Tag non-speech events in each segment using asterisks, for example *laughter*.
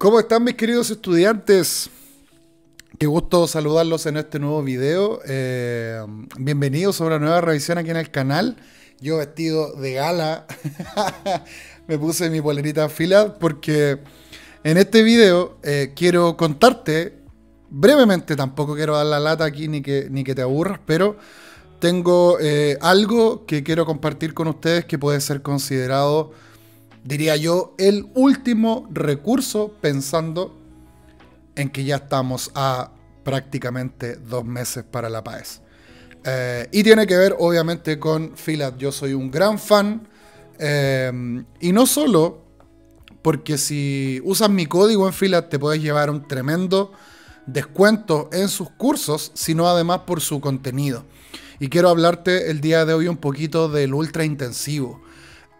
¿Cómo están mis queridos estudiantes? Qué gusto saludarlos en este nuevo video. Eh, bienvenidos a una nueva revisión aquí en el canal. Yo vestido de gala *laughs* me puse mi polerita afilada porque en este video eh, quiero contarte brevemente, tampoco quiero dar la lata aquí ni que, ni que te aburras, pero tengo eh, algo que quiero compartir con ustedes que puede ser considerado diría yo, el último recurso pensando en que ya estamos a prácticamente dos meses para la paz. Eh, y tiene que ver obviamente con Filat. Yo soy un gran fan. Eh, y no solo porque si usas mi código en Filat te puedes llevar un tremendo descuento en sus cursos, sino además por su contenido. Y quiero hablarte el día de hoy un poquito del ultra intensivo.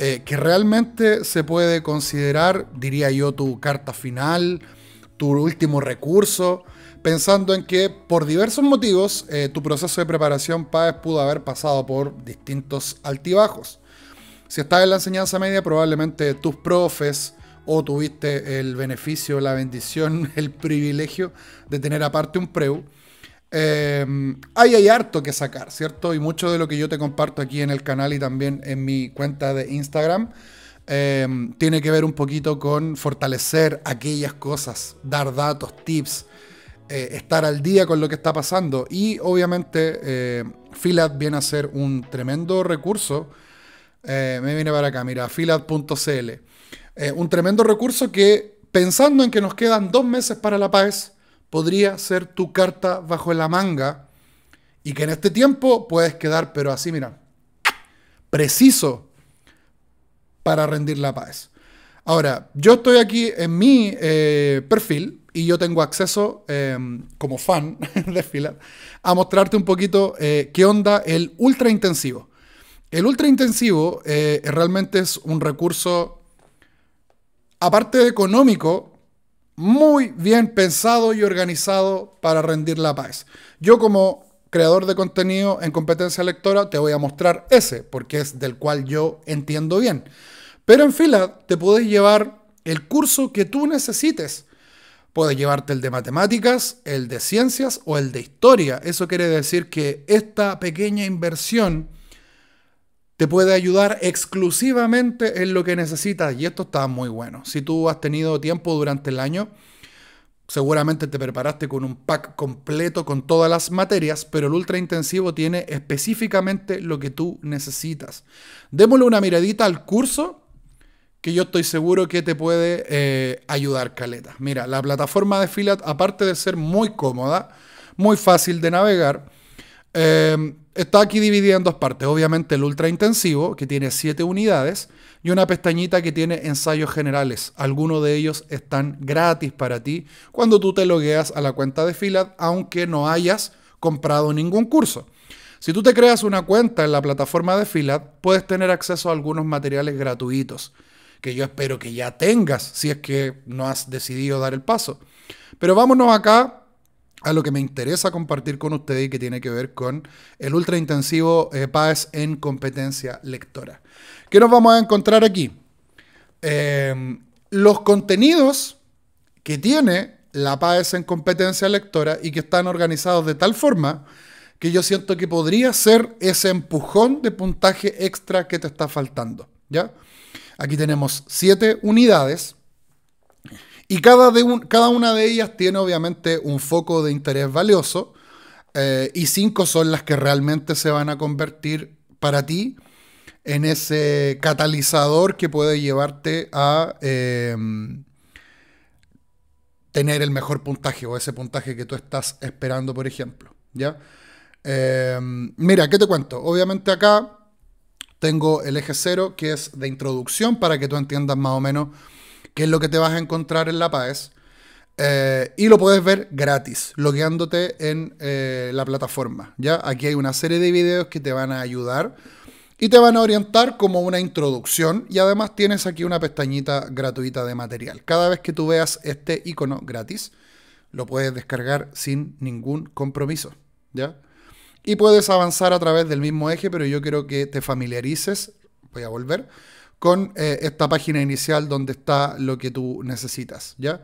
Eh, que realmente se puede considerar, diría yo, tu carta final, tu último recurso, pensando en que por diversos motivos eh, tu proceso de preparación PAES pudo haber pasado por distintos altibajos. Si estás en la enseñanza media, probablemente tus profes o tuviste el beneficio, la bendición, *laughs* el privilegio de tener aparte un preu Em, ahí hay harto que sacar, ¿cierto? Y mucho de lo que yo te comparto aquí en el canal y también en mi cuenta de Instagram em, tiene que ver un poquito con fortalecer aquellas cosas, dar datos, tips, eh, estar al día con lo que está pasando. Y obviamente Filad eh, viene a ser un tremendo recurso. Eh, me viene para acá, mira, filad.cl. un tremendo recurso que pensando en que nos quedan dos meses para la paz podría ser tu carta bajo la manga y que en este tiempo puedes quedar, pero así, mira, preciso para rendir la paz. Ahora, yo estoy aquí en mi eh, perfil y yo tengo acceso, em, como fan *laughs* de fila, a mostrarte un poquito eh, qué onda el ultra intensivo. El ultra intensivo eh, realmente es un recurso, aparte económico, muy bien pensado y organizado para rendir la paz. Yo como creador de contenido en competencia lectora te voy a mostrar ese, porque es del cual yo entiendo bien. Pero en fila te puedes llevar el curso que tú necesites. Puedes llevarte el de matemáticas, el de ciencias o el de historia. Eso quiere decir que esta pequeña inversión te puede ayudar exclusivamente en lo que necesitas y esto está muy bueno. Si tú has tenido tiempo durante el año, seguramente te preparaste con un pack completo con todas las materias, pero el ultra intensivo tiene específicamente lo que tú necesitas. Démosle una miradita al curso que yo estoy seguro que te puede eh, ayudar, Caleta. Mira, la plataforma de Filat, aparte de ser muy cómoda, muy fácil de navegar, Em, está aquí dividida en dos partes. Obviamente el ultra intensivo, que tiene 7 unidades, y una pestañita que tiene ensayos generales. Algunos de ellos están gratis para ti cuando tú te logueas a la cuenta de Filad, aunque no hayas comprado ningún curso. Si tú te creas una cuenta en la plataforma de Filad, puedes tener acceso a algunos materiales gratuitos, que yo espero que ya tengas si es que no has decidido dar el paso. Pero vámonos acá a lo que me interesa compartir con ustedes y que tiene que ver con el ultra intensivo eh, PAES en competencia lectora. ¿Qué nos vamos a encontrar aquí? Eh, los contenidos que tiene la PAES en competencia lectora y que están organizados de tal forma que yo siento que podría ser ese empujón de puntaje extra que te está faltando. ¿ya? Aquí tenemos siete unidades y cada, de cada una de ellas tiene obviamente un foco de interés valioso eh, y cinco son las que realmente se van a convertir para ti en ese catalizador que puede llevarte a em, tener el mejor puntaje o ese puntaje que tú estás esperando, por ejemplo. ¿ya? Em, mira, ¿qué te cuento? Obviamente acá tengo el eje cero que es de introducción para que tú entiendas más o menos que es lo que te vas a encontrar en La Paz. Eh, y lo puedes ver gratis, logueándote en eh, la plataforma. ¿ya? Aquí hay una serie de videos que te van a ayudar y te van a orientar como una introducción. Y además tienes aquí una pestañita gratuita de material. Cada vez que tú veas este icono gratis, lo puedes descargar sin ningún compromiso. ¿ya? Y puedes avanzar a través del mismo eje, pero yo quiero que te familiarices. Voy a volver con eh, esta página inicial donde está lo que tú necesitas, ¿ya?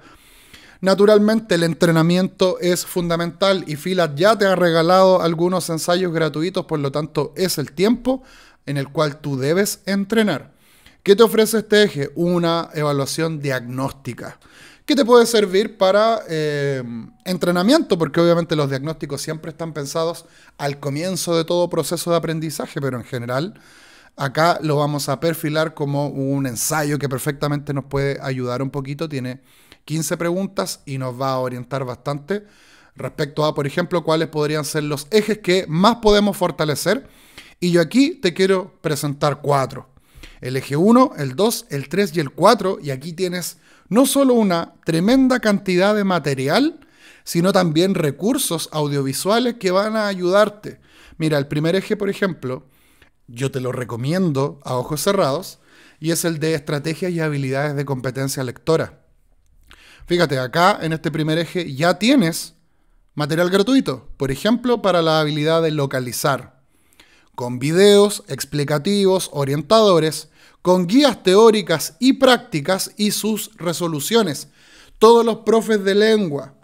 Naturalmente el entrenamiento es fundamental y Filat ya te ha regalado algunos ensayos gratuitos, por lo tanto es el tiempo en el cual tú debes entrenar. ¿Qué te ofrece este eje? Una evaluación diagnóstica que te puede servir para eh, entrenamiento, porque obviamente los diagnósticos siempre están pensados al comienzo de todo proceso de aprendizaje, pero en general Acá lo vamos a perfilar como un ensayo que perfectamente nos puede ayudar un poquito. Tiene 15 preguntas y nos va a orientar bastante respecto a, por ejemplo, cuáles podrían ser los ejes que más podemos fortalecer. Y yo aquí te quiero presentar cuatro. El eje 1, el 2, el 3 y el 4. Y aquí tienes no solo una tremenda cantidad de material, sino también recursos audiovisuales que van a ayudarte. Mira, el primer eje, por ejemplo, yo te lo recomiendo a ojos cerrados, y es el de estrategias y habilidades de competencia lectora. Fíjate, acá en este primer eje ya tienes material gratuito, por ejemplo, para la habilidad de localizar, con videos explicativos, orientadores, con guías teóricas y prácticas y sus resoluciones. Todos los profes de lengua,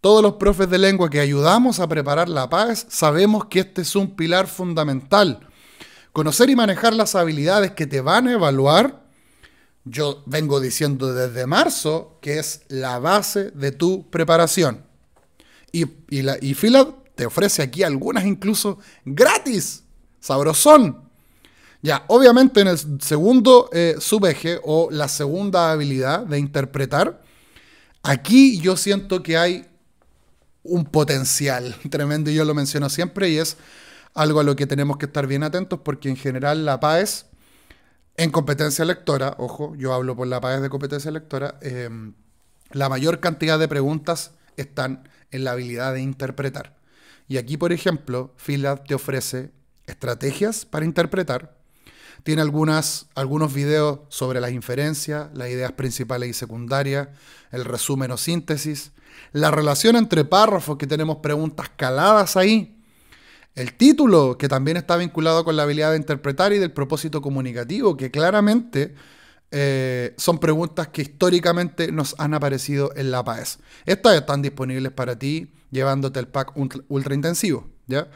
todos los profes de lengua que ayudamos a preparar la paz, sabemos que este es un pilar fundamental Conocer y manejar las habilidades que te van a evaluar, yo vengo diciendo desde marzo que es la base de tu preparación. Y, y, te ofrece aquí algunas incluso gratis, sabrosón. Ya, obviamente en el segundo eh, subeje o la segunda habilidad de interpretar, aquí yo siento que hay un potencial *laughs* tremendo y yo lo menciono siempre y es algo a lo que tenemos que estar bien atentos porque en general la PAES, en competencia lectora, ojo, yo hablo por la PAES de competencia lectora, em, la mayor cantidad de preguntas están en la habilidad de interpretar. Y aquí, por ejemplo, FILAD te ofrece estrategias para interpretar. Tiene algunas, algunos videos sobre las inferencias, las ideas principales y secundarias, el resumen o síntesis, la relación entre párrafos, que tenemos preguntas caladas ahí, el título, que también está vinculado con la habilidad de interpretar y del propósito comunicativo, que claramente eh, son preguntas que históricamente nos han aparecido en la PAES. Estas están disponibles para ti llevándote el pack ultra, intensivo, ¿ya?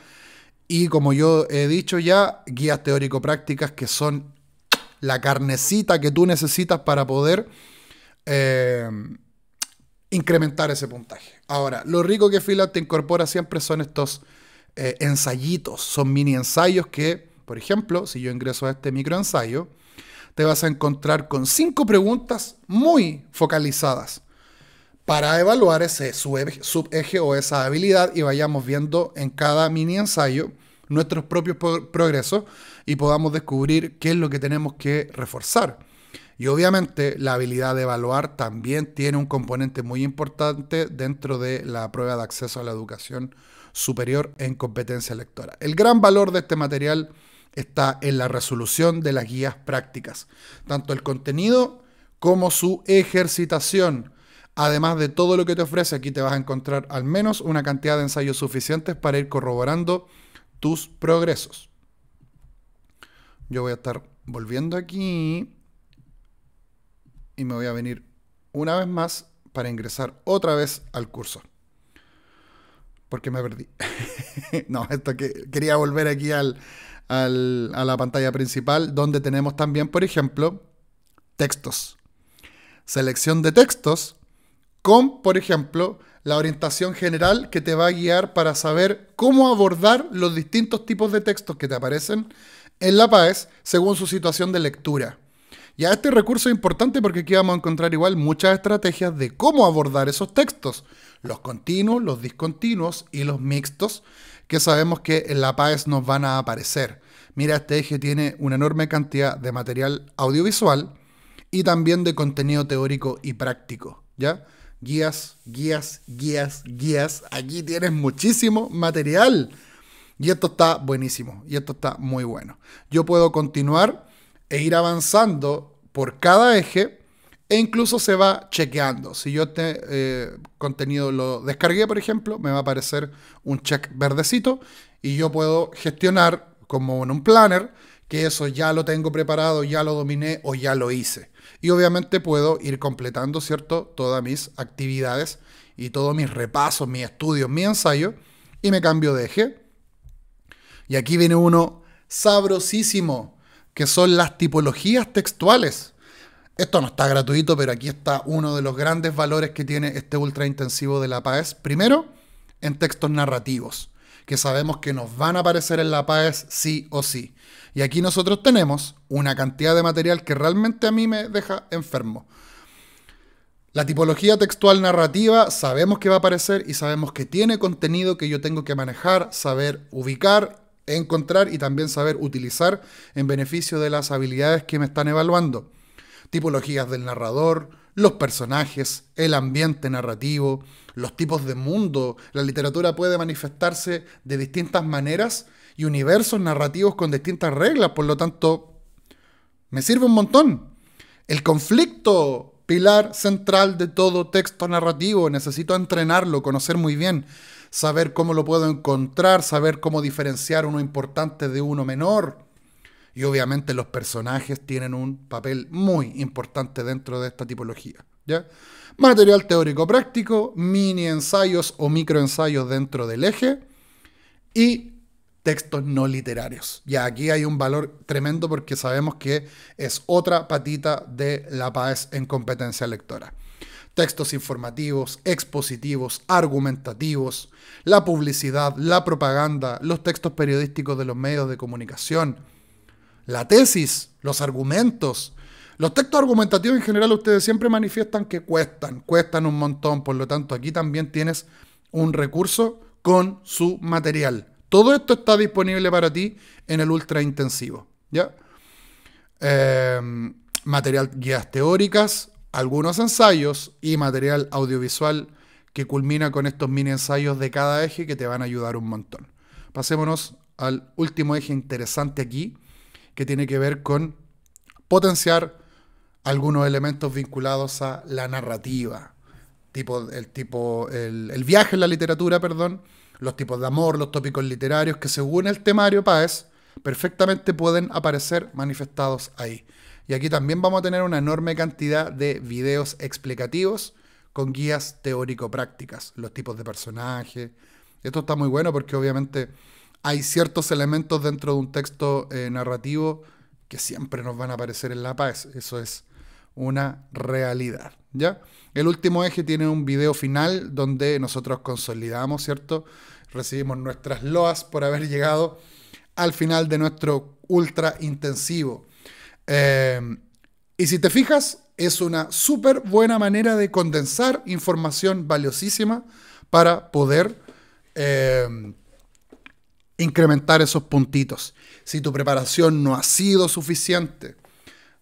Y como yo he dicho ya, guías teórico-prácticas que son la carnecita que tú necesitas para poder eh, incrementar ese puntaje. Ahora, lo rico que Fila te incorpora siempre son estos eh, ensayitos, son mini ensayos que, por ejemplo, si yo ingreso a este ensayo, te vas a encontrar con cinco preguntas muy focalizadas para evaluar ese subeje o esa habilidad y vayamos viendo en cada mini ensayo nuestros propios progresos y podamos descubrir qué es lo que tenemos que reforzar. Y obviamente la habilidad de evaluar también tiene un componente muy importante dentro de la prueba de acceso a la educación superior en competencia lectora. El gran valor de este material está en la resolución de las guías prácticas, tanto el contenido como su ejercitación. Además de todo lo que te ofrece, aquí te vas a encontrar al menos una cantidad de ensayos suficientes para ir corroborando tus progresos. Yo voy a estar volviendo aquí y me voy a venir una vez más para ingresar otra vez al curso. Porque me perdí. *laughs* no, esto que quería volver aquí a la pantalla principal, donde tenemos también, por ejemplo, textos. Selección de textos con, por ejemplo, la orientación general que te va a guiar para saber cómo abordar los distintos tipos de textos que te aparecen en la PAES según su situación de lectura. Y a este recurso es importante porque aquí vamos a encontrar igual muchas estrategias de cómo abordar esos textos, los continuos, los discontinuos y los mixtos, que sabemos que en la PAES nos van a aparecer. Mira, este eje tiene una enorme cantidad de material audiovisual y también de contenido teórico y práctico, ¿ya? Guías, guías, guías, guías. Aquí tienes muchísimo material. Y esto está buenísimo, y esto está muy bueno. Yo puedo continuar e ir avanzando por cada eje e incluso se va chequeando. Si yo este contenido lo descargué, por ejemplo, me va a aparecer un check verdecito y yo puedo gestionar como en un planner que eso ya lo tengo preparado, ya lo dominé o ya lo hice. Y obviamente puedo ir completando, ¿cierto?, todas mis actividades y todos mis repasos, mis estudios, mi ensayo y me cambio de eje. Y aquí viene uno sabrosísimo que son las tipologías textuales. Esto no está gratuito, pero aquí está uno de los grandes valores que tiene este ultra intensivo de la PAES. Primero, en textos narrativos, que sabemos que nos van a aparecer en la PAES sí o sí. Y aquí nosotros tenemos una cantidad de material que realmente a mí me deja enfermo. La tipología textual narrativa sabemos que va a aparecer y sabemos que tiene contenido que yo tengo que manejar, saber ubicar encontrar y también saber utilizar en beneficio de las habilidades que me están evaluando. Tipologías del narrador, los personajes, el ambiente narrativo, los tipos de mundo. La literatura puede manifestarse de distintas maneras y universos narrativos con distintas reglas, por lo tanto, me sirve un montón. El conflicto, pilar central de todo texto narrativo, necesito entrenarlo, conocer muy bien saber cómo lo puedo encontrar, saber cómo diferenciar uno importante de uno menor. Y obviamente los personajes tienen un papel muy importante dentro de esta tipología. ¿ya? Material teórico práctico, mini ensayos o micro ensayos dentro del eje y textos no literarios. Y aquí hay un valor tremendo porque sabemos que es otra patita de la paz en competencia lectora textos informativos, expositivos, argumentativos, la publicidad, la propaganda, los textos periodísticos de los medios de comunicación, la tesis, los argumentos. Los textos argumentativos en general ustedes siempre manifiestan que cuestan, cuestan un montón, por lo tanto aquí también tienes un recurso con su material. Todo esto está disponible para ti en el ultra intensivo. ¿ya? Em, material guías teóricas, algunos ensayos y material audiovisual que culmina con estos mini ensayos de cada eje que te van a ayudar un montón. Pasémonos al último eje interesante aquí, que tiene que ver con potenciar algunos elementos vinculados a la narrativa, tipo, el, tipo, el, viaje en la literatura, perdón, los tipos de amor, los tópicos literarios, que según el temario Páez, perfectamente pueden aparecer manifestados ahí. Y aquí también vamos a tener una enorme cantidad de videos explicativos con guías teórico-prácticas, los tipos de personajes. Esto está muy bueno porque obviamente hay ciertos elementos dentro de un texto eh, narrativo que siempre nos van a aparecer en la paz. Eso es una realidad. ¿ya? El último eje tiene un video final donde nosotros consolidamos, ¿cierto? Recibimos nuestras loas por haber llegado al final de nuestro ultra intensivo Em, y si te fijas, es una súper buena manera de condensar información valiosísima para poder em, incrementar esos puntitos. Si tu preparación no ha sido suficiente,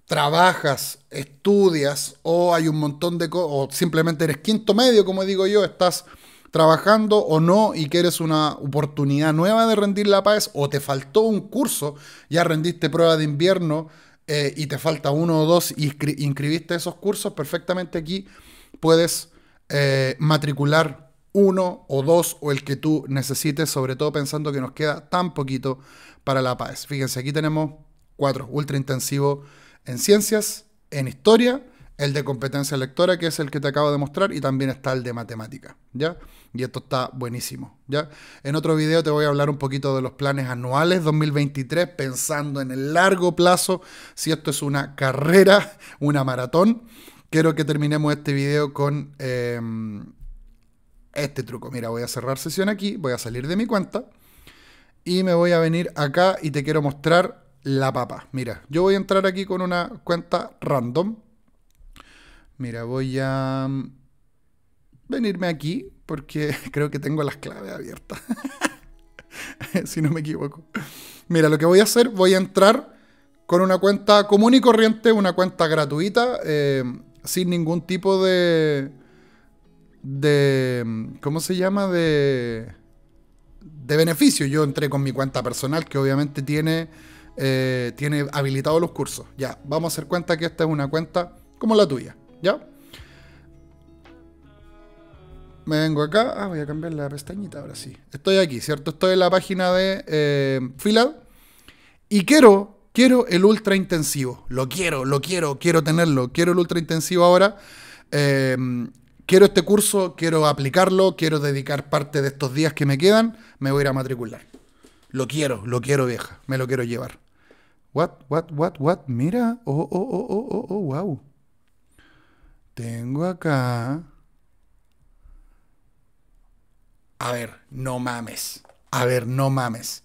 trabajas, estudias o hay un montón de cosas, o simplemente eres quinto medio, como digo yo, estás trabajando o no y quieres una oportunidad nueva de rendir la paz o te faltó un curso, ya rendiste prueba de invierno eh, y te falta uno o dos y inscribiste esos cursos, perfectamente aquí puedes eh, matricular uno o dos o el que tú necesites, sobre todo pensando que nos queda tan poquito para la paz. E Fíjense, aquí tenemos cuatro, ultra intensivo en ciencias, en historia, el de competencia lectora, que es el que te acabo de mostrar, y también está el de matemática, ¿ya? Y esto está buenísimo, ¿ya? En otro video te voy a hablar un poquito de los planes anuales 2023, pensando en el largo plazo, si esto es una carrera, *laughs* una maratón. Quiero que terminemos este video con eh, este truco. Mira, voy a cerrar sesión aquí, voy a salir de mi cuenta y me voy a venir acá y te quiero mostrar la papa. Mira, yo voy a entrar aquí con una cuenta random, Mira, voy a mm, venirme aquí porque *laughs* creo que tengo las claves abiertas. *laughs* si no me equivoco. Mira, lo que voy a hacer, voy a entrar con una cuenta común y corriente, una cuenta gratuita, eh, sin ningún tipo de... de... Mm, ¿Cómo se llama? De... De beneficio. Yo entré con mi cuenta personal, que obviamente tiene, eh, tiene habilitados los cursos. Ya, vamos a hacer cuenta que esta es una cuenta como la tuya. ¿Ya? Me vengo acá. Ah, voy a cambiar la pestañita ahora sí. Estoy aquí, ¿cierto? Estoy en la página de eh, Filad Y quiero, quiero el ultra intensivo. Lo quiero, lo quiero, quiero tenerlo. Quiero el ultra intensivo ahora. Em, quiero este curso, quiero aplicarlo, quiero dedicar parte de estos días que me quedan, me voy a ir a matricular. Lo quiero, lo quiero, vieja, me lo quiero llevar. What, what, what, what, mira, oh, oh, oh, oh, oh, oh wow tengo acá. A ver, no mames. A ver, no mames.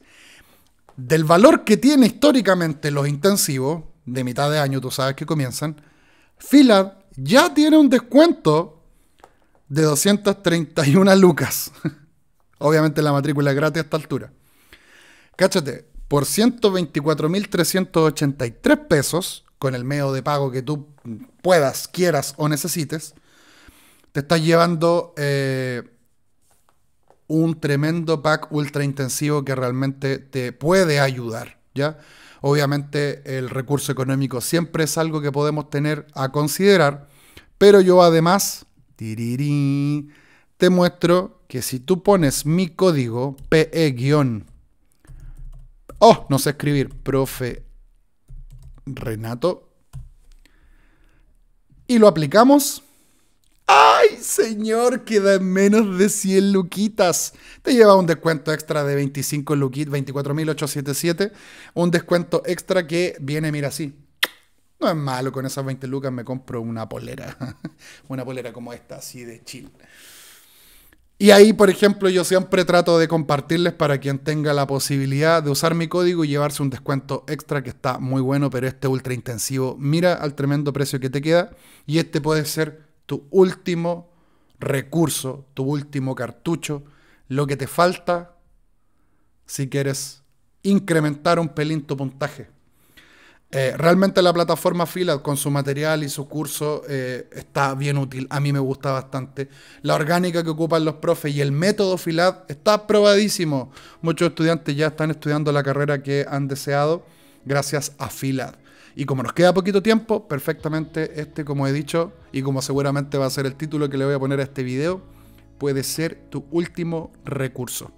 Del valor que tiene históricamente los intensivos de mitad de año, tú sabes que comienzan, Filad ya tiene un descuento de 231 lucas. *laughs* Obviamente la matrícula es gratis a esta altura. Cáchate, por 124.383 pesos con el medio de pago que tú puedas, quieras o necesites, te estás llevando eh, un tremendo pack ultra intensivo que realmente te puede ayudar, ¿ya? Obviamente el recurso económico siempre es algo que podemos tener a considerar, pero yo además te muestro que si tú pones mi código PE- oh, no sé escribir, profe Renato. Y lo aplicamos. ¡Ay, señor! Queda menos de 100 luquitas. Te lleva un descuento extra de 25 luquitas, 24.877. Un descuento extra que viene, mira, así. No es malo, con esas 20 lucas me compro una polera. *laughs* una polera como esta, así de chill. Y ahí, por ejemplo, yo siempre trato de compartirles para quien tenga la posibilidad de usar mi código y llevarse un descuento extra que está muy bueno, pero este ultra intensivo, mira al tremendo precio que te queda y este puede ser tu último recurso, tu último cartucho, lo que te falta si quieres incrementar un pelín tu puntaje. Eh, realmente la plataforma Filad con su material y su curso eh, está bien útil. A mí me gusta bastante. La orgánica que ocupan los profes y el método Filad está probadísimo. Muchos estudiantes ya están estudiando la carrera que han deseado gracias a Filad. Y como nos queda poquito tiempo, perfectamente este, como he dicho, y como seguramente va a ser el título que le voy a poner a este video, puede ser tu último recurso.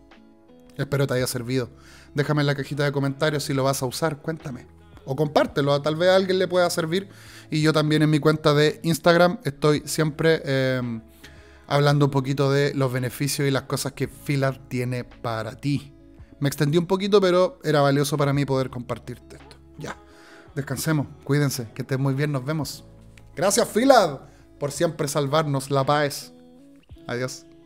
Espero te haya servido. Déjame en la cajita de comentarios si lo vas a usar. Cuéntame o compártelo. Tal vez a alguien le pueda servir. Y yo también en mi cuenta de Instagram estoy siempre em, hablando un poquito de los beneficios y las cosas que Filad tiene para ti. Me extendí un poquito, pero era valioso para mí poder compartirte esto. Ya. Descansemos, cuídense, que estén muy bien, nos vemos. Gracias, Filad, por siempre salvarnos la paz. Adiós.